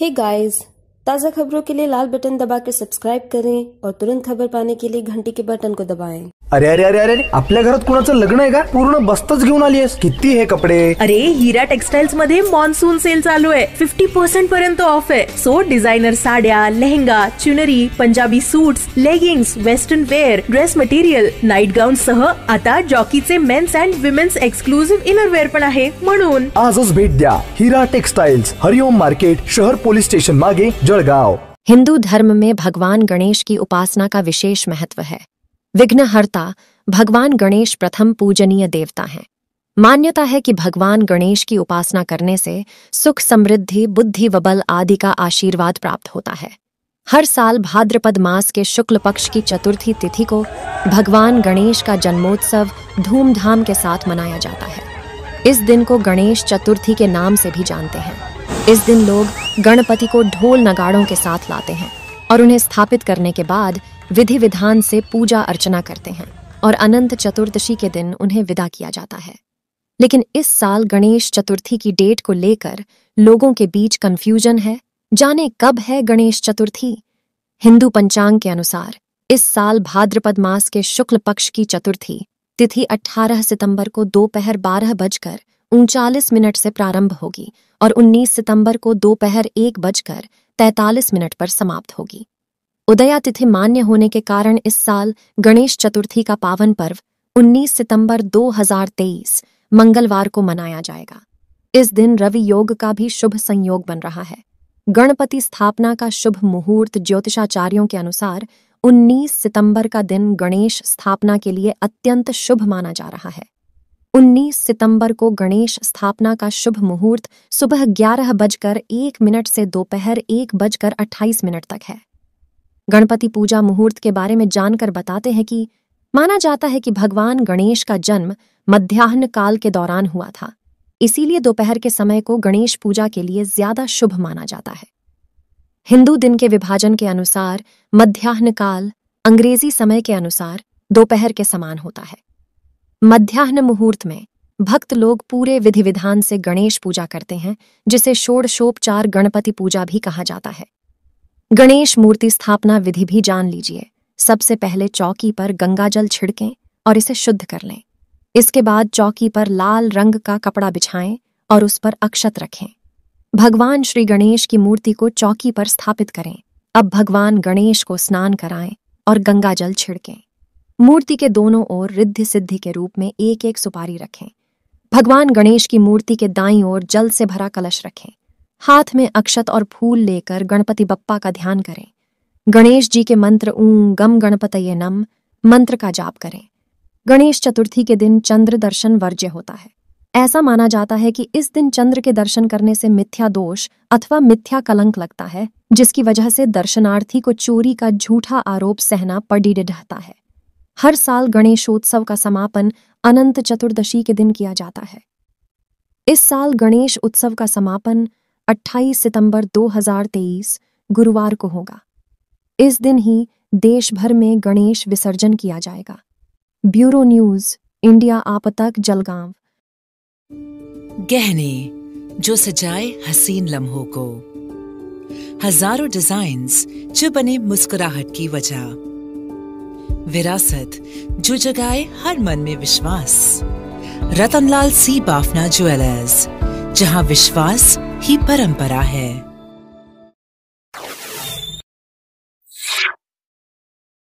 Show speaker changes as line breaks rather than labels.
Hey guys, ताज़ा खबरों के लिए लाल बटन दबा के सब्सक्राइब करें और तुरंत खबर पाने के लिए घंटी के बटन को दबाएं। अरे अरे अरे अरे आपल्या घरात कुणाचं लग्न आहे का पूर्ण बस्तच घेऊन आली आहेस किती हे कपडे अरे हिरा टेक्सटाइल्स मध्ये मॉन्सून सेल चालू आहे फिफ्टी पर्सेंट पर्यंत ऑफ आहे सो डिझायनर साड्या lehenga chunri Punjabi suit leggings western wear dress material night gown सह आता जॉकीचे men's and women's exclusive inner wear पण आहे म्हणून आजच भेट द्या हिरा टेक्सटाइल्स हरिओम मार्केट शहर पोलीस स्टेशन मागे जळ जलगांव हिंदू धर्म में भगवान गणेश की उपासना का विशेष महत्व है विघ्नहर्ता भगवान गणेश प्रथम पूजनीय देवता हैं मान्यता है कि भगवान गणेश की उपासना करने से सुख समृद्धि बुद्धि व बल आदि का आशीर्वाद प्राप्त होता है हर साल भाद्रपद मास के शुक्ल पक्ष की चतुर्थी तिथि को भगवान गणेश का जन्मोत्सव धूमधाम के साथ मनाया जाता है इस दिन को गणेश चतुर्थी के नाम से भी जानते हैं इस दिन लोग गणपति को ढोल नगाड़ों के साथ लाते हैं और उन्हें स्थापित करने के बाद विधि विधान से पूजा अर्चना करते हैं और अनंत चतुर्दशी के दिन उन्हें विदा किया जाता है लेकिन इस साल गणेश चतुर्थी की डेट को लेकर लोगों के बीच कंफ्यूजन है जाने कब है गणेश चतुर्थी हिंदू पंचांग के अनुसार इस साल भाद्रपद मास के शुक्ल पक्ष की चतुर्थी तिथि 18 सितंबर को दोपहर बारह बजकर उनचालीस मिनट से प्रारंभ होगी और 19 सितंबर को दोपहर एक बजकर तैतालीस मिनट पर समाप्त होगी उदया तिथि मान्य होने के कारण इस साल गणेश चतुर्थी का पावन पर्व 19 सितंबर 2023 मंगलवार को मनाया जाएगा इस दिन रवि योग का भी शुभ संयोग बन रहा है गणपति स्थापना का शुभ मुहूर्त ज्योतिषाचार्यों के अनुसार 19 सितंबर का दिन गणेश स्थापना के लिए अत्यंत शुभ माना जा रहा है 19 सितंबर को गणेश स्थापना का शुभ मुहूर्त सुबह ग्यारह बजकर एक मिनट से दोपहर एक बजकर अट्ठाईस मिनट तक है गणपति पूजा मुहूर्त के बारे में जानकर बताते हैं कि माना जाता है कि भगवान गणेश का जन्म मध्याह्न काल के दौरान हुआ था इसीलिए दोपहर के समय को गणेश पूजा के लिए ज्यादा शुभ माना जाता है हिंदू दिन के विभाजन के अनुसार मध्याह्न काल अंग्रेजी समय के अनुसार दोपहर के समान होता है मध्याह्न मुहूर्त में भक्त लोग पूरे विधि विधान से गणेश पूजा करते हैं जिसे षोड़शोपचार गणपति पूजा भी कहा जाता है गणेश मूर्ति स्थापना विधि भी जान लीजिए सबसे पहले चौकी पर गंगाजल छिड़कें और इसे शुद्ध कर लें इसके बाद चौकी पर लाल रंग का कपड़ा बिछाएं और उस पर अक्षत रखें भगवान श्री गणेश की मूर्ति को चौकी पर स्थापित करें अब भगवान गणेश को स्नान कराएं और गंगाजल छिड़कें मूर्ति के दोनों ओर रिद्धि सिद्धि के रूप में एक एक सुपारी रखें भगवान गणेश की मूर्ति के दाई ओर जल से भरा कलश रखें हाथ में अक्षत और फूल लेकर गणपति बप्पा का ध्यान करें गणेश जी के मंत्र ऊं गम गणपत नम मंत्र का जाप करें गणेश चतुर्थी के दिन चंद्र दर्शन वर्ज्य होता है ऐसा माना जाता है कि इस दिन चंद्र के दर्शन करने से मिथ्या दोष अथवा मिथ्या कलंक लगता है जिसकी वजह से दर्शनार्थी को चोरी का झूठा आरोप सहना रहता है हर साल गणेशोत्सव का समापन अनंत चतुर्दशी के दिन किया जाता है इस साल गणेश उत्सव का समापन 28 सितंबर 2023 गुरुवार को होगा इस दिन ही देश भर में गणेश विसर्जन किया जाएगा bureau news India Aaptak Jalgaon गहने जो सजाए हसीन लम्हों को हजारों डिजाइन जो बने मुस्कुराहट की वजह विरासत जो जगाए हर मन में विश्वास रतनलाल सी बाफना ज्वेलर्स जहां विश्वास ही परंपरा है